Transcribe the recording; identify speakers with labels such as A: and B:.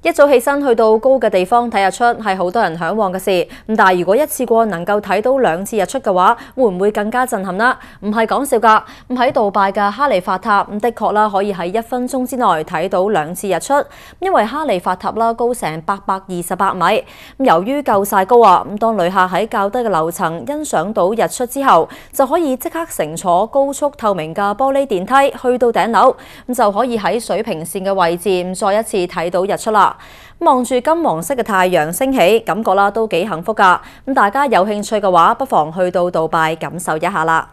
A: 一早起身去到高嘅地方睇日出系好多人向往嘅事，咁但系如果一次过能够睇到两次日出嘅话，会唔会更加震撼呢？唔系讲笑噶，咁喺杜拜嘅哈利法塔咁的确啦，可以喺一分钟之内睇到两次日出，因为哈利法塔啦高成八百二十八米，咁由于够晒高啊，咁当旅客喺较低嘅楼层欣赏到日出之后，就可以即刻乘坐高速透明嘅玻璃电梯去到顶楼，咁就可以喺水平线嘅位置再一次睇到日出啦。望住金黄色嘅太阳升起，感觉啦都几幸福噶。咁大家有兴趣嘅话，不妨去到杜拜感受一下啦。